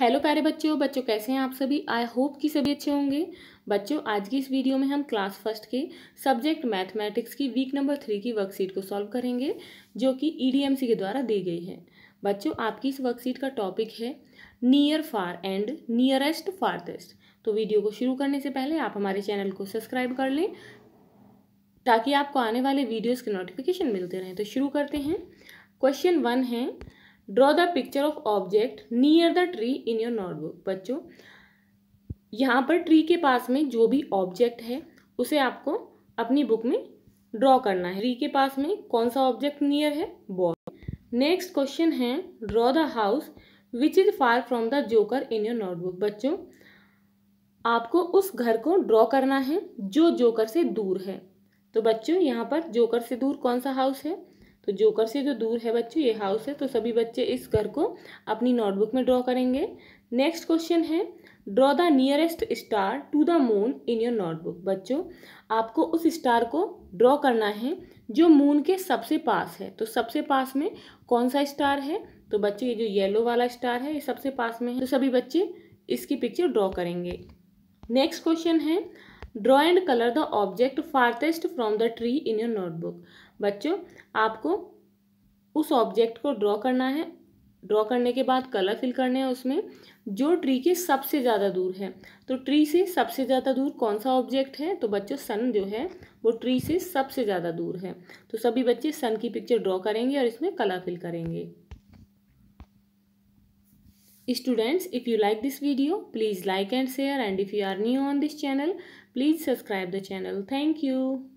Hello प्यारे बच्चों बच्चों कैसे हैं आप सभी आई होप कि सभी अच्छे होंगे बच्चों आज की इस वीडियो में हम क्लास फर्स्ट के सब्जेक्ट मैथमेटिक्स की वीक नंबर थ्री की वर्कशीट को सॉल्व करेंगे जो कि ईडीएमसी e के द्वारा दी गई है बच्चों आपकी इस वर्कशीट का टॉपिक है near far and nearest farthest तो वीडियो को शुरू करने से पहले आप हमारे चैनल को सब्सक्राइब कर लें ताकि आपको आने वाले वीडियोज़ के नोटिफिकेशन मिलते रहें तो शुरू करते हैं क्वेश्चन वन है draw the picture of object near the tree in your notebook बच्चों यहाँ पर ट्री के पास में जो भी ऑब्जेक्ट है उसे आपको अपनी बुक में ड्रॉ करना है ट्री के पास में कौन सा ऑब्जेक्ट नियर है बॉल नेक्स्ट क्वेश्चन है draw the house which is far from the joker in your notebook बच्चों आपको उस घर को ड्रॉ करना है जो जोकर से दूर है तो बच्चों यहाँ पर जोकर से दूर कौन सा हाउस है तो जोकर से जो दूर है बच्चों ये हाउस है तो सभी बच्चे इस घर को अपनी नोटबुक में ड्रॉ करेंगे नेक्स्ट क्वेश्चन है draw the nearest star to the moon in your notebook बच्चों आपको उस स्टार को ड्रॉ करना है जो मून के सबसे पास है तो सबसे पास में कौन सा स्टार है तो बच्चों ये जो येलो वाला स्टार है ये सबसे पास में है तो सभी बच्चे इसकी पिक्चर ड्रॉ करेंगे नेक्स्ट क्वेश्चन है draw and colour the object farthest from the tree in your notebook बच्चों आपको उस ऑब्जेक्ट को ड्रॉ करना है ड्रॉ करने के बाद कलर फिल करने हैं उसमें जो ट्री के सबसे ज़्यादा दूर है तो ट्री से सबसे ज़्यादा दूर कौन सा ऑब्जेक्ट है तो बच्चों सन जो है वो ट्री से सबसे ज़्यादा दूर है तो सभी बच्चे सन की पिक्चर ड्रॉ करेंगे और इसमें कलर फिल करेंगे students if you like this video please like and share and if you are new on this channel Please subscribe the channel. Thank you.